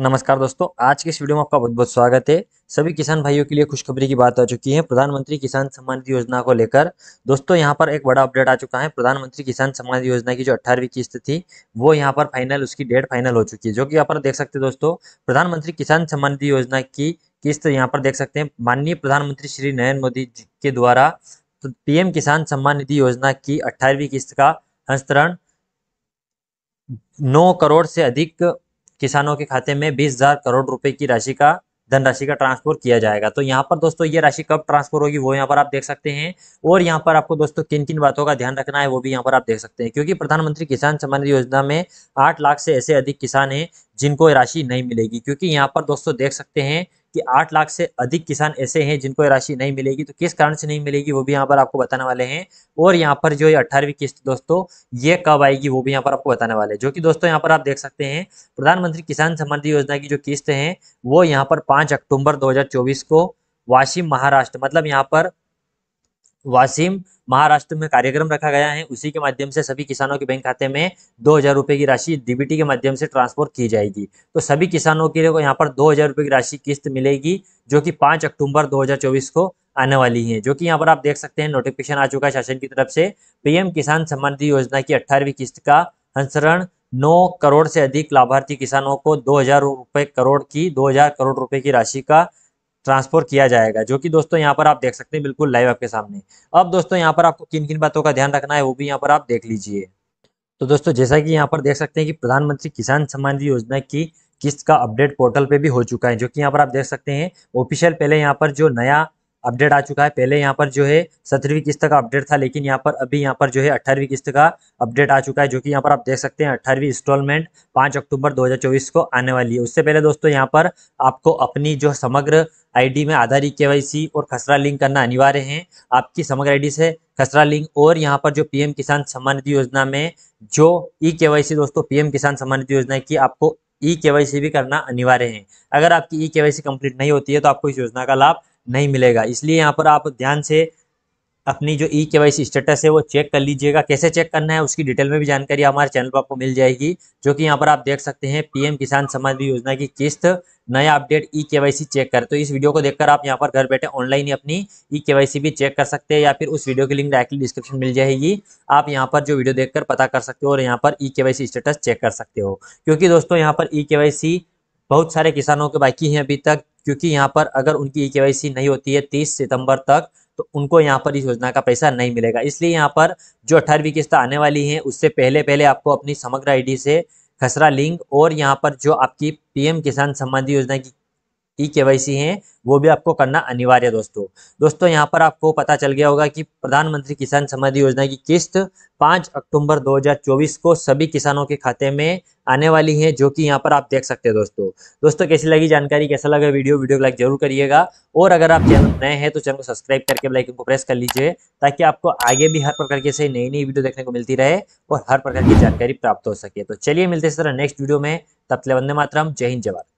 नमस्कार दोस्तों आज के इस वीडियो में आपका बहुत बहुत स्वागत है सभी किसान भाइयों के लिए खुशखबरी की बात आ चुकी है प्रधानमंत्री किसान सम्मान निधि योजना को लेकर दोस्तों यहां पर एक बड़ा अपडेट आ चुका है प्रधानमंत्री किसान सम्मान निधि योजना की जो अट्ठारहवीं किस्त थी वो यहां पर फाइनल उसकी डेट फाइनल हो चुकी है जो कि यहाँ पर देख सकते दोस्तों प्रधानमंत्री किसान सम्मान निधि योजना की किस्त यहाँ पर देख सकते हैं माननीय प्रधानमंत्री श्री नरेंद्र मोदी के द्वारा तो पीएम किसान सम्मान निधि योजना की अट्ठारहवीं किस्त का हस्तरण नौ करोड़ से अधिक किसानों के खाते में बीस हजार करोड़ रुपए की राशि का धनराशि का ट्रांसफर किया जाएगा तो यहाँ पर दोस्तों ये राशि कब ट्रांसफर होगी वो यहाँ पर आप देख सकते हैं और यहाँ पर आपको दोस्तों किन किन बातों का ध्यान रखना है वो भी यहाँ पर आप देख सकते हैं क्योंकि प्रधानमंत्री किसान सम्मान योजना में आठ लाख से ऐसे अधिक किसान हैं जिनको राशि नहीं मिलेगी क्योंकि यहाँ पर दोस्तों देख सकते हैं कि आठ लाख से अधिक किसान ऐसे हैं जिनको ये राशि नहीं मिलेगी तो किस कारण से नहीं मिलेगी वो भी यहाँ पर आपको बताने वाले हैं और यहाँ पर जो ये अट्ठारहवीं किस्त दोस्तों ये कब आएगी वो भी यहाँ पर आपको बताने वाले हैं जो कि दोस्तों यहाँ पर आप देख सकते हैं प्रधानमंत्री किसान समृद्धि योजना की जो किस्त है वो यहाँ पर पांच अक्टूबर दो को वाशिम महाराष्ट्र मतलब यहाँ पर वासिम महाराष्ट्र में कार्यक्रम रखा गया है उसी के माध्यम से सभी किसानों के बैंक खाते में दो हजार रुपये की राशि डीबीटी के माध्यम से ट्रांसफर की जाएगी तो सभी किसानों के लिए को यहाँ पर दो हजार रुपये की राशि किस्त मिलेगी जो कि पाँच अक्टूबर 2024 को आने वाली है जो कि यहाँ पर आप देख सकते हैं नोटिफिकेशन आ चुका है शासन की तरफ से पीएम किसान सम्मान निधि योजना की अट्ठारहवीं किस्त का अंसरण नौ करोड़ से अधिक लाभार्थी किसानों को दो करोड़ की दो करोड़ रुपए की राशि का ट्रांसफर किया जाएगा जो कि दोस्तों यहाँ पर आप देख सकते हैं बिल्कुल लाइव आपके सामने अब दोस्तों यहाँ पर आपको किन किन बातों का ध्यान रखना है वो भी यहाँ पर आप देख लीजिए तो दोस्तों जैसा कि यहाँ पर देख सकते हैं कि प्रधानमंत्री किसान सम्मान निधि योजना की किस्त का अपडेट पोर्टल पे भी हो चुका है जो कि यहाँ पर आप देख सकते हैं ऑफिशियल पहले यहाँ पर जो नया अपडेट आ चुका है पहले यहाँ पर जो है सत्रहवीं किस्त का अपडेट था लेकिन यहाँ पर अभी यहाँ पर जो है अट्ठारहवीं किस्त का अपडेट आ चुका है जो कि यहाँ पर आप देख सकते हैं अट्ठारहवीं इंस्टॉलमेंट पाँच अक्टूबर 2024 को आने वाली है उससे पहले दोस्तों यहाँ पर आपको अपनी जो समग्र आईडी में आधार ई के और खसरा लिंक करना अनिवार्य है आपकी समग्र आई से खसरा लिंक और यहाँ पर जो पीएम किसान सम्मान निधि योजना में जो ई के दोस्तों पीएम किसान सम्मान निधि योजना की आपको ई के भी करना अनिवार्य है अगर आपकी ई के कंप्लीट नहीं होती है तो आपको इस योजना का लाभ नहीं मिलेगा इसलिए यहाँ पर आप ध्यान से अपनी जो ई के वाई सी स्टेटस है वो चेक कर लीजिएगा कैसे चेक करना है उसकी डिटेल में भी जानकारी हमारे चैनल पर आपको मिल जाएगी जो कि यहाँ पर आप देख सकते हैं पीएम किसान समाज योजना की किस्त नया अपडेट ई के वाई सी चेक कर तो इस वीडियो को देखकर आप यहाँ पर घर बैठे ऑनलाइन ही अपनी ई के वाई सी भी चेक कर सकते हैं या फिर उस वीडियो की लिंक डायरेक्टली डिस्क्रिप्शन मिल जाएगी आप यहाँ पर जो वीडियो देखकर पता कर सकते हो और यहाँ पर ई के वाई सी स्टेटस चेक कर सकते हो क्योंकि दोस्तों यहाँ पर ई के वाई सी बहुत सारे किसानों के बाकी हैं अभी तक क्योंकि यहाँ पर अगर उनकी ई e के नहीं होती है तीस सितंबर तक तो उनको यहाँ पर इस योजना का पैसा नहीं मिलेगा इसलिए यहाँ पर जो अठारहवीं किस्त आने वाली है उससे पहले पहले आपको अपनी समग्र आईडी से खसरा लिंक और यहाँ पर जो आपकी पीएम किसान सम्मान योजना की ई सी हैं वो भी आपको करना अनिवार्य है दोस्तों दोस्तों यहाँ पर आपको पता चल गया होगा कि प्रधानमंत्री किसान सम्मान योजना की किस्त 5 अक्टूबर 2024 को सभी किसानों के खाते में आने वाली है जो कि यहाँ पर आप देख सकते हैं दोस्तों दोस्तों कैसी लगी जानकारी कैसा लगा वीडियो वीडियो को लाइक जरूर करिएगा और अगर आप चैनल नए हैं तो चैनल को सब्सक्राइब करके लाइकन को प्रेस कर लीजिए ताकि आपको आगे भी हर प्रकार की सही नई नई वीडियो देखने को मिलती रहे और हर प्रकार की जानकारी प्राप्त हो सके तो चलिए मिलते हैं सर नेक्स्ट वीडियो में तब तक वंदे मातरम जय हिंद जवाब